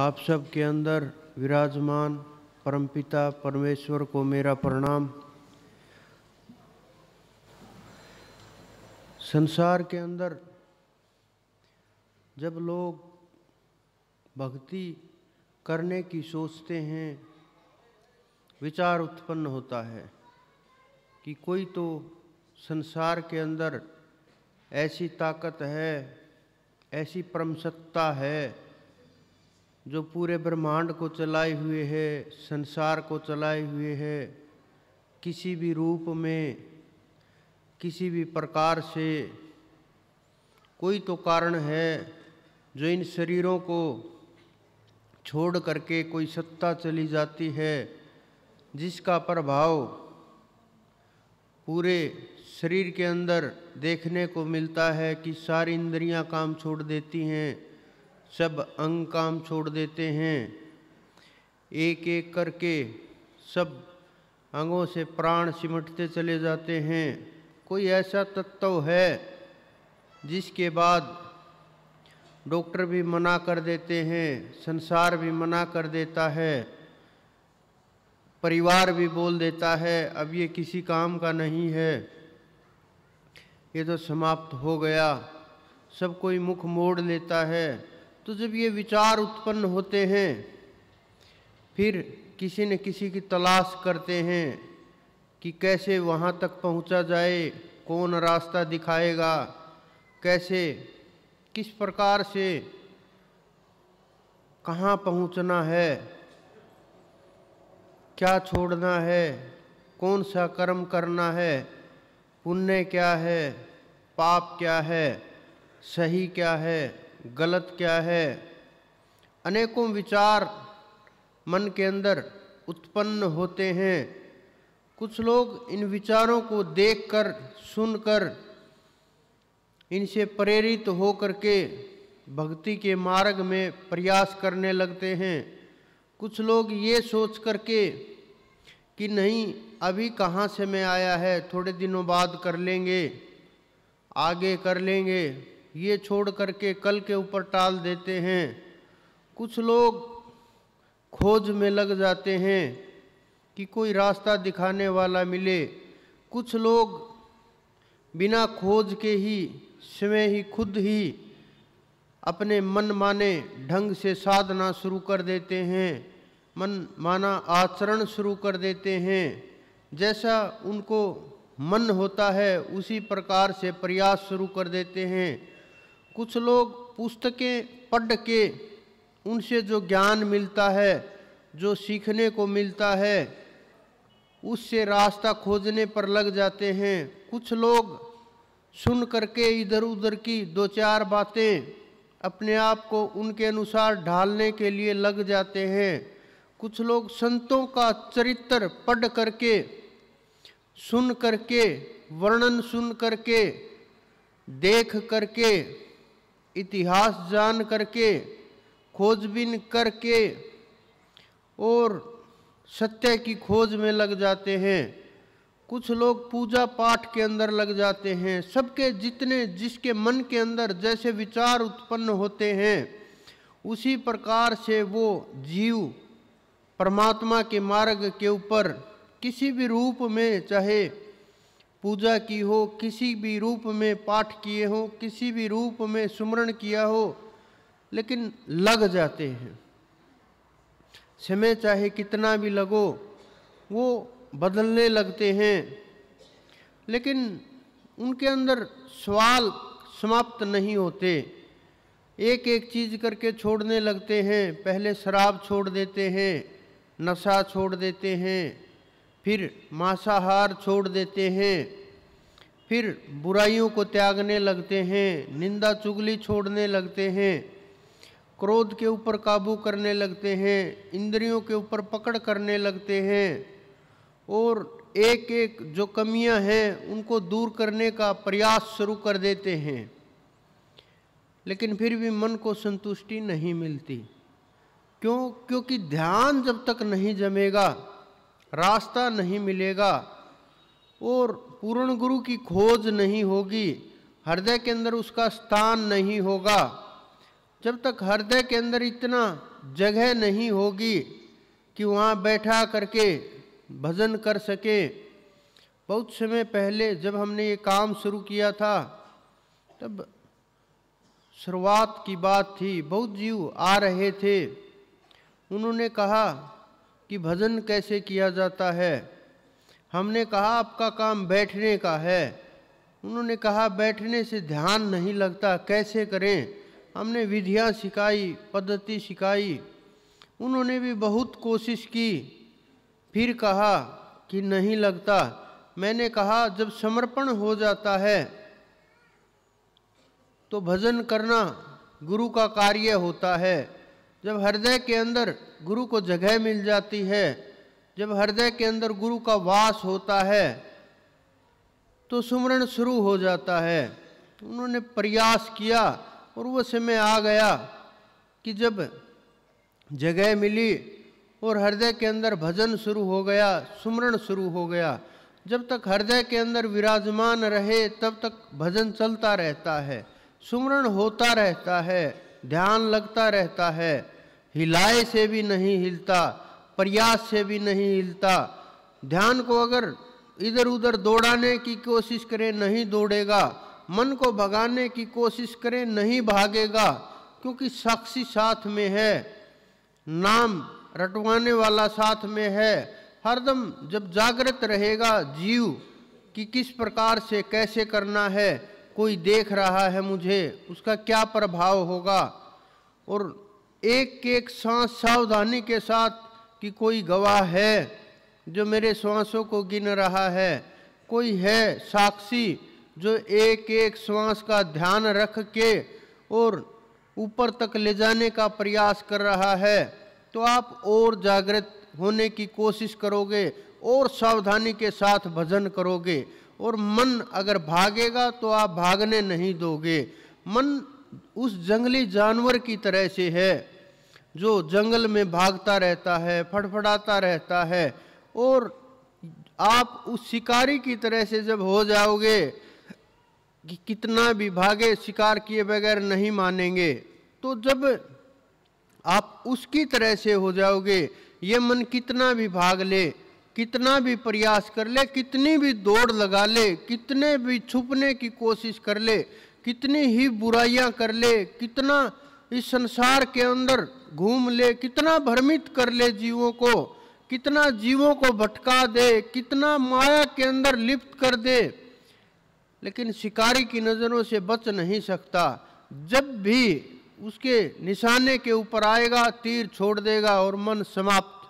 आप सब के अंदर विराजमान परमपिता परमेश्वर को मेरा प्रणाम संसार के अंदर जब लोग भक्ति करने की सोचते हैं विचार उत्पन्न होता है कि कोई तो संसार के अंदर ऐसी ताकत है ऐसी परम सत्ता है जो पूरे ब्रह्मांड को चलाए हुए है संसार को चलाए हुए है किसी भी रूप में किसी भी प्रकार से कोई तो कारण है जो इन शरीरों को छोड़ करके कोई सत्ता चली जाती है जिसका प्रभाव पूरे शरीर के अंदर देखने को मिलता है कि सारी इंद्रियां काम छोड़ देती हैं सब अंग काम छोड़ देते हैं एक एक करके सब अंगों से प्राण सिमटते चले जाते हैं कोई ऐसा तत्व है जिसके बाद डॉक्टर भी मना कर देते हैं संसार भी मना कर देता है परिवार भी बोल देता है अब ये किसी काम का नहीं है ये तो समाप्त हो गया सब कोई मुख मोड़ लेता है तो जब ये विचार उत्पन्न होते हैं फिर किसी न किसी की तलाश करते हैं कि कैसे वहाँ तक पहुँचा जाए कौन रास्ता दिखाएगा कैसे किस प्रकार से कहाँ पहुँचना है क्या छोड़ना है कौन सा कर्म करना है पुण्य क्या है पाप क्या है सही क्या है गलत क्या है अनेकों विचार मन के अंदर उत्पन्न होते हैं कुछ लोग इन विचारों को देखकर सुनकर इनसे प्रेरित होकर के भक्ति के मार्ग में प्रयास करने लगते हैं कुछ लोग ये सोच कर के कि नहीं अभी कहाँ से मैं आया है थोड़े दिनों बाद कर लेंगे आगे कर लेंगे ये छोड़ करके कल के ऊपर टाल देते हैं कुछ लोग खोज में लग जाते हैं कि कोई रास्ता दिखाने वाला मिले कुछ लोग बिना खोज के ही स्वयं ही खुद ही अपने मन माने ढंग से साधना शुरू कर देते हैं मन माना आचरण शुरू कर देते हैं जैसा उनको मन होता है उसी प्रकार से प्रयास शुरू कर देते हैं कुछ लोग पुस्तकें पढ़ के उनसे जो ज्ञान मिलता है जो सीखने को मिलता है उससे रास्ता खोजने पर लग जाते हैं कुछ लोग सुन करके इधर उधर की दो चार बातें अपने आप को उनके अनुसार ढालने के लिए लग जाते हैं कुछ लोग संतों का चरित्र पढ़ करके सुन करके वर्णन सुन करके देख करके इतिहास जान करके खोजबीन करके और सत्य की खोज में लग जाते हैं कुछ लोग पूजा पाठ के अंदर लग जाते हैं सबके जितने जिसके मन के अंदर जैसे विचार उत्पन्न होते हैं उसी प्रकार से वो जीव परमात्मा के मार्ग के ऊपर किसी भी रूप में चाहे पूजा की हो किसी भी रूप में पाठ किए हो किसी भी रूप में सुमरण किया हो लेकिन लग जाते हैं समय चाहे कितना भी लगो वो बदलने लगते हैं लेकिन उनके अंदर सवाल समाप्त नहीं होते एक एक चीज़ करके छोड़ने लगते हैं पहले शराब छोड़ देते हैं नशा छोड़ देते हैं फिर मांसाहार छोड़ देते हैं फिर बुराइयों को त्यागने लगते हैं निंदा चुगली छोड़ने लगते हैं क्रोध के ऊपर काबू करने लगते हैं इंद्रियों के ऊपर पकड़ करने लगते हैं और एक एक जो कमियां हैं उनको दूर करने का प्रयास शुरू कर देते हैं लेकिन फिर भी मन को संतुष्टि नहीं मिलती क्यों क्योंकि ध्यान जब तक नहीं जमेगा रास्ता नहीं मिलेगा और पूर्ण गुरु की खोज नहीं होगी हृदय के अंदर उसका स्थान नहीं होगा जब तक हृदय के अंदर इतना जगह नहीं होगी कि वहाँ बैठा करके भजन कर सके बहुत समय पहले जब हमने ये काम शुरू किया था तब शुरुआत की बात थी बहुत जीव आ रहे थे उन्होंने कहा कि भजन कैसे किया जाता है हमने कहा आपका काम बैठने का है उन्होंने कहा बैठने से ध्यान नहीं लगता कैसे करें हमने विधियाँ सिखाई पद्धति सिखाई उन्होंने भी बहुत कोशिश की फिर कहा कि नहीं लगता मैंने कहा जब समर्पण हो जाता है तो भजन करना गुरु का कार्य होता है जब हृदय के अंदर गुरु को जगह मिल जाती है जब हृदय के अंदर गुरु का वास होता है तो सुमरण शुरू हो जाता है उन्होंने प्रयास किया और वह समय आ गया कि जब जगह मिली और हृदय के अंदर भजन शुरू हो गया सुमरण शुरू हो गया जब तक हृदय के अंदर विराजमान रहे तब तक भजन चलता रहता है सुमरण होता रहता है ध्यान लगता रहता है हिलाए से भी नहीं हिलता प्रयास से भी नहीं हिलता ध्यान को अगर इधर उधर दौड़ाने की कोशिश करें नहीं दौड़ेगा मन को भगाने की कोशिश करें नहीं भागेगा क्योंकि साक्षी साथ में है नाम रटवाने वाला साथ में है हरदम जब जागृत रहेगा जीव कि किस प्रकार से कैसे करना है कोई देख रहा है मुझे उसका क्या प्रभाव होगा और एक एक सांस सावधानी के साथ कि कोई गवाह है जो मेरे श्वासों को गिन रहा है कोई है साक्षी जो एक एक श्वास का ध्यान रख के और ऊपर तक ले जाने का प्रयास कर रहा है तो आप और जागृत होने की कोशिश करोगे और सावधानी के साथ भजन करोगे और मन अगर भागेगा तो आप भागने नहीं दोगे मन उस जंगली जानवर की तरह से है जो जंगल में भागता रहता है फड़फड़ाता रहता है और आप उस शिकारी की तरह से जब हो जाओगे कि कितना भी भागे शिकार किए बगैर नहीं मानेंगे तो जब आप उसकी तरह से हो जाओगे ये मन कितना भी भाग ले कितना भी प्रयास कर ले कितनी भी दौड़ लगा ले कितने भी छुपने की कोशिश कर ले कितनी ही बुराइयां कर ले कितना इस संसार के अंदर घूम ले कितना भ्रमित कर ले जीवों को कितना जीवों को भटका दे कितना माया के अंदर लिप्त कर दे लेकिन शिकारी की नज़रों से बच नहीं सकता जब भी उसके निशाने के ऊपर आएगा तीर छोड़ देगा और मन समाप्त